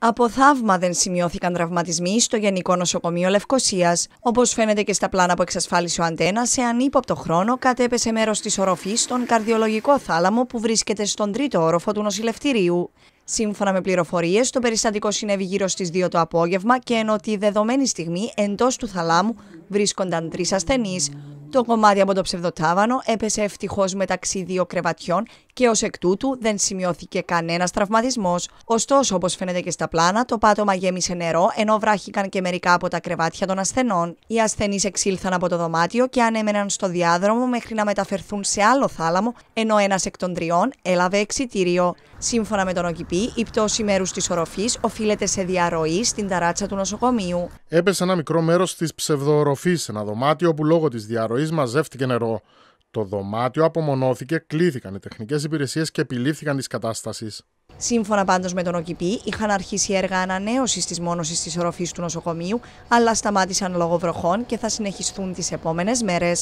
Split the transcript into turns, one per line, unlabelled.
Από θαύμα δεν σημειώθηκαν τραυματισμοί στο Γενικό Νοσοκομείο Λευκοσίας. Όπως φαίνεται και στα πλάνα που εξασφάλισε ο Αντένας, σε ανύποπτο χρόνο κατέπεσε μέρος της οροφής στον καρδιολογικό θάλαμο που βρίσκεται στον τρίτο όροφο του νοσηλευτηρίου. Σύμφωνα με πληροφορίες, το περιστατικό συνέβη γύρω στις 2 το απόγευμα και ενώ τη δεδομένη στιγμή εντός του θαλάμου βρίσκονταν τρεις ασθενείς, το κομμάτι από το ψευδοτάβανο έπεσε ευτυχώς μεταξύ δύο κρεβατιών και ως εκ τούτου δεν σημειώθηκε κανένας τραυματισμός. Ωστόσο, όπως φαίνεται και στα πλάνα, το πάτωμα γέμισε νερό ενώ βράχηκαν και μερικά από τα κρεβάτια των ασθενών. Οι ασθενείς εξήλθαν από το δωμάτιο και ανέμεναν στο διάδρομο μέχρι να μεταφερθούν σε άλλο θάλαμο, ενώ ένας εκ των τριών έλαβε εξιτήριο. Σύμφωνα με τον ΟΚΙΠΗ, η πτώση μέρους της οροφής οφείλεται σε διαρροή στην ταράτσα του νοσοκομείου.
Έπεσε ένα μικρό μέρος της ψευδοοροφή σε ένα δωμάτιο όπου λόγω της διαρροής μαζεύτηκε νερό. Το δωμάτιο απομονώθηκε, κλείθηκαν οι τεχνικές υπηρεσίες και επιλήφθηκαν της κατάστασης. Σύμφωνα πάντως με τον ΟΚΙΠΗ, είχαν αρχίσει
έργα ανανέωσης της μόνωσης της οροφής του νοσοκομείου, αλλά σταμάτησαν λόγω βροχών και θα συνεχιστούν τις επόμενες μέρες.